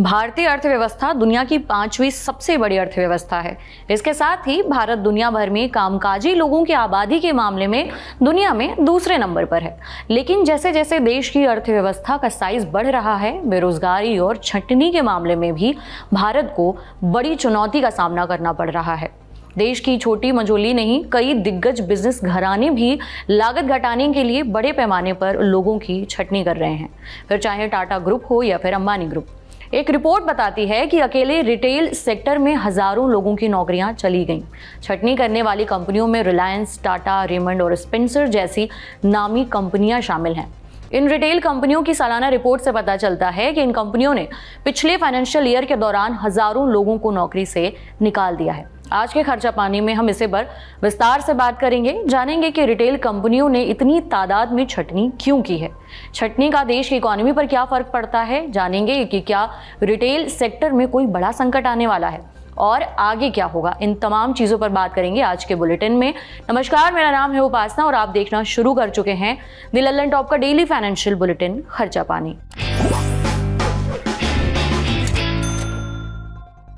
भारतीय अर्थव्यवस्था दुनिया की पांचवी सबसे बड़ी अर्थव्यवस्था है इसके साथ ही भारत दुनिया भर में कामकाजी लोगों की आबादी के मामले में दुनिया में दूसरे नंबर पर है लेकिन जैसे जैसे देश की अर्थव्यवस्था का साइज बढ़ रहा है बेरोजगारी और छंटनी के मामले में भी भारत को बड़ी चुनौती का सामना करना पड़ रहा है देश की छोटी मझोली नहीं कई दिग्गज बिजनेस घराने भी लागत घटाने के लिए बड़े पैमाने पर लोगों की छटनी कर रहे हैं फिर चाहे टाटा ग्रुप हो या फिर अंबानी ग्रुप एक रिपोर्ट बताती है कि अकेले रिटेल सेक्टर में हज़ारों लोगों की नौकरियां चली गईं छटनी करने वाली कंपनियों में रिलायंस टाटा रेमंड और स्पेंसर जैसी नामी कंपनियां शामिल हैं इन रिटेल कंपनियों की सालाना रिपोर्ट से पता चलता है कि इन कंपनियों ने पिछले फाइनेंशियल ईयर के दौरान हज़ारों लोगों को नौकरी से निकाल दिया है आज के खर्चा पानी में हम इसे पर विस्तार से बात करेंगे जानेंगे कि रिटेल कंपनियों ने इतनी तादाद में छटनी क्यों की है छटनी का देश की इकोनॉमी पर क्या फर्क पड़ता है जानेंगे कि क्या रिटेल सेक्टर में कोई बड़ा संकट आने वाला है और आगे क्या होगा इन तमाम चीज़ों पर बात करेंगे आज के बुलेटिन में नमस्कार मेरा नाम है उपासना और आप देखना शुरू कर चुके हैं दिल्ली टॉप का daily financial bulletin Kharcha Pani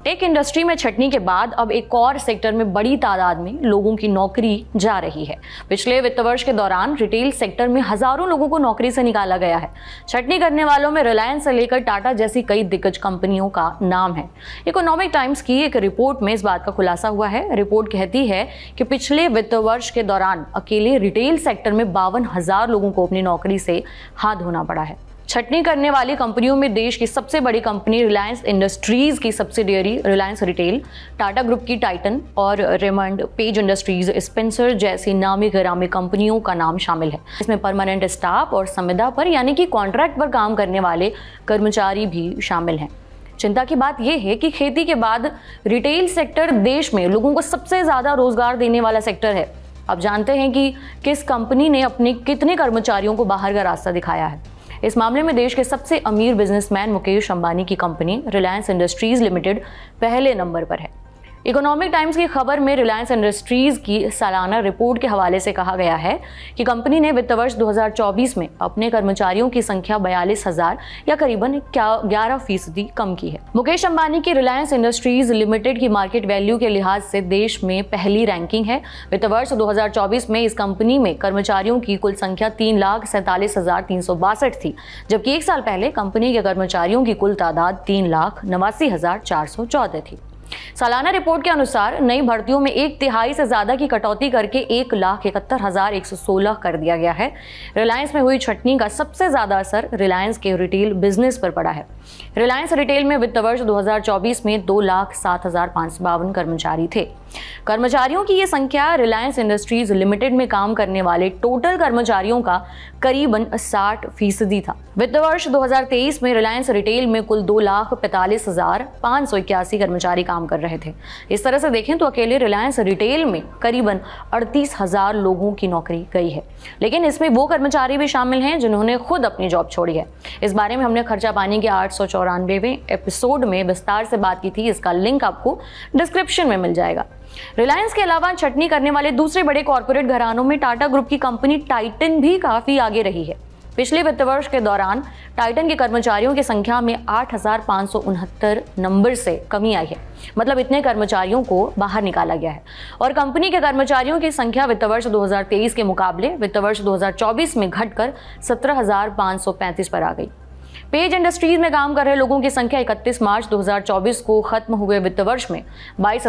tech industry में छटनी के बाद अब एक और सेक्टर में बड़ी तादाद में लोगों की नौकरी जा रही है पिछले वित्त वर्ष के दौरान रिटेल सेक्टर में हजारों लोगों को नौकरी से निकाला गया है छटनी करने वालों में रिलायंस से लेकर टाटा जैसी कई दिग्गज कंपनियों का नाम है इकोनॉमिक टाइम्स की एक रिपोर्ट में इस बात का खुलासा हुआ है रिपोर्ट कहती है कि पिछले वित्त वर्ष के दौरान अकेले रिटेल सेक्टर में बावन लोगों को अपनी नौकरी से हाथ धोना पड़ा है छटनी करने वाली कंपनियों में देश की सबसे बड़ी कंपनी रिलायंस इंडस्ट्रीज़ की subsidiary Reliance Retail Tata group की टाइटन और रेमंड पेज इंडस्ट्रीज स्पेंसर जैसी नामी ग्रामी कंपनियों का नाम शामिल है इसमें परमानेंट स्टाफ और संविदा पर यानी कि कॉन्ट्रैक्ट पर काम करने वाले कर्मचारी भी शामिल हैं चिंता की बात यह है कि खेती के बाद रिटेल सेक्टर देश में लोगों को सबसे ज़्यादा रोजगार देने वाला सेक्टर है आप जानते हैं कि किस कंपनी ने अपने कितने कर्मचारियों को बाहर का रास्ता दिखाया है इस मामले में देश के सबसे अमीर बिजनेसमैन मुकेश अंबानी की कंपनी रिलायंस इंडस्ट्रीज लिमिटेड पहले नंबर पर है इकोनॉमिक टाइम्स की खबर में रिलायंस इंडस्ट्रीज़ की सालाना रिपोर्ट के हवाले से कहा गया है कि कंपनी ने वित्त वर्ष 2024 में अपने कर्मचारियों की संख्या बयालीस हजार या करीबन ग्यारह फीसदी कम की है मुकेश अंबानी की रिलायंस इंडस्ट्रीज लिमिटेड की मार्केट वैल्यू के लिहाज से देश में पहली रैंकिंग है वित्त वर्ष दो में इस कंपनी में कर्मचारियों की कुल संख्या तीन लाख सैंतालीस हजार तीन सौ बासठ थी जबकि एक साल पहले कंपनी के कर्मचारियों की कुल तादाद तीन लाख नवासी हजार चार सौ चौदह थी सालाना रिपोर्ट के अनुसार नई भर्तियों में एक तिहाई से ज्यादा की कटौती करके एक लाख इकहत्तर हजार एक सौ सोलह कर दिया गया है रिलायंस में हुई छटनी का सबसे ज्यादा असर रिलायंस के रिटेल बिजनेस पर पड़ा है रिलायंस रिटेल में वित्त वर्ष 2024 में दो लाख सात हजार पाँच सौ बावन कर्मचारी थे कर्मचारियों की ये संख्या रिलायंस इंडस्ट्रीज लिमिटेड में काम करने वाले टोटल कर्मचारियों का करीबन साठ फीसदी था वित्त वर्ष 2023 में रिलायंस रिटेल में कुल दो लाख पैंतालीस हजार पाँच सौ इक्यासी कर्मचारी काम कर रहे थे इस तरह से देखें तो अकेले रिलायंस रिटेल में करीबन अड़तीस हजार लोगों की नौकरी गई है लेकिन इसमें वो कर्मचारी भी शामिल हैं जिन्होंने खुद अपनी जॉब छोड़ी है इस बारे में हमने खर्चा पानी के आठ सौ एपिसोड में विस्तार से बात की थी इसका लिंक आपको डिस्क्रिप्शन में मिल जाएगा रिलायंस के अलावा छटनी करने वाले दूसरे बड़े कॉरपोरेट घरानों में टाटा ग्रुप की कंपनी टाइटन भी काफ़ी आगे रही है पिछले वित्त वर्ष के दौरान टाइटन के कर्मचारियों की संख्या में आठ नंबर से कमी आई है मतलब इतने कर्मचारियों को बाहर निकाला गया है और कंपनी के कर्मचारियों की संख्या वित्त वर्ष 2023 के मुकाबले वित्त वर्ष 2024 में घटकर सत्रह पर आ गई पेज इंडस्ट्रीज में काम कर रहे लोगों की संख्या 31 मार्च 2024 को खत्म हुए वित्त वर्ष में बाईस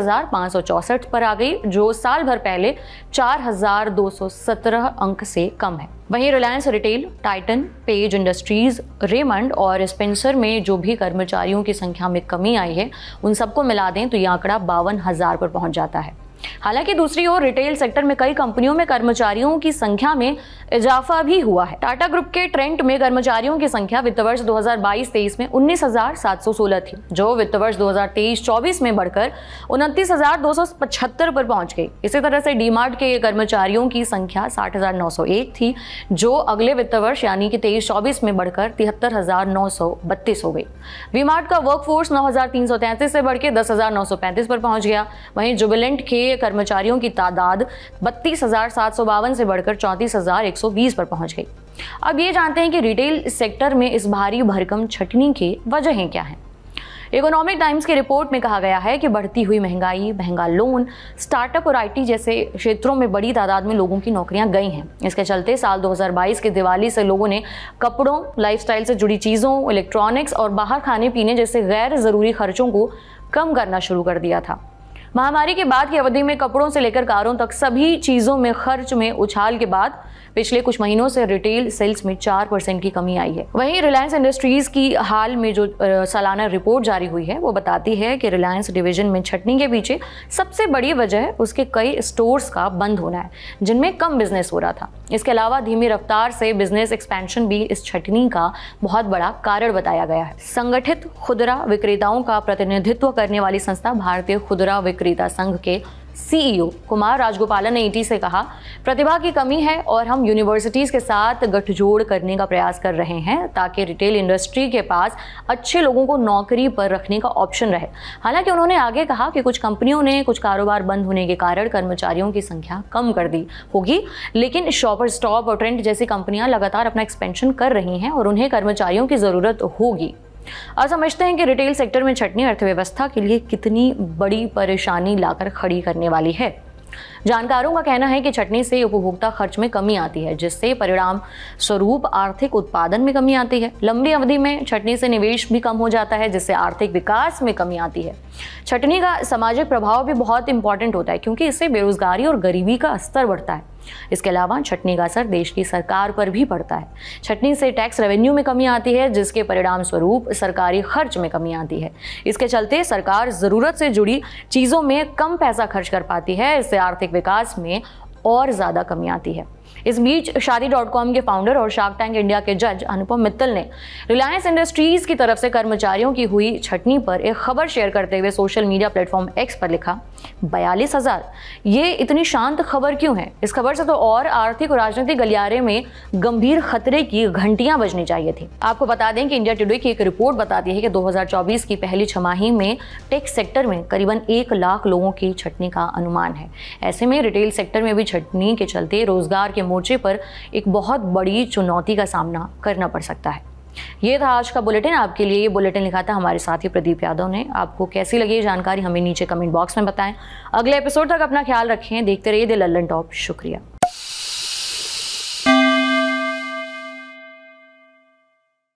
पर आ गई जो साल भर पहले 4,217 अंक से कम है वहीं Reliance Retail Titan Page Industries Raymond और स्पेंसर में जो भी कर्मचारियों की संख्या में कमी आई है उन सबको मिला दें तो ये आंकड़ा बावन हजार पर पहुंच जाता है हालांकि दूसरी ओर रिटेल सेक्टर में कई कंपनियों में कर्मचारियों की संख्या में इजाफा भी हुआ है टाटा ग्रुप के ट्रेंट में कर्मचारियों की संख्या वित्त वर्ष 2022-23 में 19,716 थी जो वित्त वर्ष 2023-24 में बढ़कर उनतीस पर पहुंच गई इसी तरह से डीमार्ट के कर्मचारियों की संख्या साठ थी जो अगले वित्त वर्ष यानी कि तेईस चौबीस में बढ़कर तिहत्तर हो गई वीमार्ट का वर्कफोर्स 9,333 से बढ़कर दस पर पहुंच गया वहीं जुबिलेंट के कर्मचारियों की तादाद बत्तीस से बढ़कर चौंतीस पर पहुंच गई अब ये जानते हैं कि रिटेल सेक्टर में इस भारी भरकम छटनी के वजहें क्या हैं इकोनॉमिक टाइम्स की रिपोर्ट में कहा गया है कि बढ़ती हुई महंगाई महंगा लोन स्टार्टअप और आईटी जैसे क्षेत्रों में बड़ी तादाद में लोगों की नौकरियां गई हैं इसके चलते साल 2022 के दिवाली से लोगों ने कपड़ों लाइफस्टाइल से जुड़ी चीज़ों इलेक्ट्रॉनिक्स और बाहर खाने पीने जैसे गैर ज़रूरी खर्चों को कम करना शुरू कर दिया था महामारी के बाद की अवधि में कपड़ों से लेकर कारों तक सभी चीज़ों में खर्च में उछाल के बाद पिछले कुछ महीनों से रिटेल सेल्स में चार परसेंट की कमी आई है वहीं रिलायंस इंडस्ट्रीज की हाल में जो सालाना रिपोर्ट जारी हुई है वो बताती है कि रिलायंस डिवीजन में छटनी के पीछे सबसे बड़ी वजह उसके कई स्टोर्स का बंद होना है जिनमें कम बिजनेस हो रहा था इसके अलावा धीमी रफ्तार से बिजनेस एक्सपेंशन भी इस छटनी का बहुत बड़ा कारण बताया गया है संगठित खुदरा विक्रेताओं का प्रतिनिधित्व करने वाली संस्था भारतीय खुदरा विक्रेता संघ के सीईओ e कुमार राजगोपालन ने ईटी e से कहा प्रतिभा की कमी है और हम यूनिवर्सिटीज़ के साथ गठजोड़ करने का प्रयास कर रहे हैं ताकि रिटेल इंडस्ट्री के पास अच्छे लोगों को नौकरी पर रखने का ऑप्शन रहे हालांकि उन्होंने आगे कहा कि कुछ कंपनियों ने कुछ कारोबार बंद होने के कारण कर्मचारियों की संख्या कम कर दी होगी लेकिन शॉपर स्टॉप और ट्रेंड जैसी कंपनियां लगातार अपना एक्सपेंशन कर रही हैं और उन्हें कर्मचारियों की ज़रूरत होगी और समझते हैं कि रिटेल सेक्टर में छटनी अर्थव्यवस्था के लिए कितनी बड़ी परेशानी लाकर खड़ी करने वाली है जानकारों का कहना है कि छटनी से उपभोक्ता खर्च में कमी आती है जिससे परिणाम स्वरूप आर्थिक उत्पादन में कमी आती है लंबी अवधि में छटनी से निवेश भी कम हो जाता है जिससे आर्थिक विकास में कमी आती है छटनी का सामाजिक प्रभाव भी बहुत इंपॉर्टेंट होता है क्योंकि इससे बेरोजगारी और गरीबी का स्तर बढ़ता है इसके अलावा छटनी का असर देश की सरकार पर भी पड़ता है छटनी से टैक्स रेवेन्यू में कमी आती है जिसके परिणाम स्वरूप सरकारी खर्च में कमी आती है इसके चलते सरकार ज़रूरत से जुड़ी चीज़ों में कम पैसा खर्च कर पाती है इससे आर्थिक विकास में और ज़्यादा कमी आती है इस बीच शादी डॉट कॉम के फाउंडर और शार्क टैंक इंडिया के जज अनुपम मित्तल ने रिलायंस इंडस्ट्रीज की तरफ से कर्मचारियों की हुई छटनी पर एक खबर शेयर करते हुए सोशल मीडिया प्लेटफॉर्म एक्स पर लिखा बयालीस हजार ये इतनी शांत खबर क्यों है इस खबर से तो और आर्थिक और राजनीतिक गलियारे में गंभीर खतरे की घंटियां बजनी चाहिए थी आपको बता दें कि इंडिया टुडे की एक रिपोर्ट बताती है कि 2024 की पहली छमाही में टेक सेक्टर में करीबन एक लाख लोगों की छटनी का अनुमान है ऐसे में रिटेल सेक्टर में भी छटनी के चलते रोजगार के मोर्चे पर एक बहुत बड़ी चुनौती का सामना करना पड़ सकता है ये था आज का बुलेटिन आपके लिए ये बुलेटिन लिखा था हमारे साथी प्रदीप यादव ने आपको कैसी लगी जानकारी हमें नीचे कमेंट बॉक्स में बताएं अगले एपिसोड तक अपना ख्याल रखें देखते रहिए दिल लल्लन टॉप शुक्रिया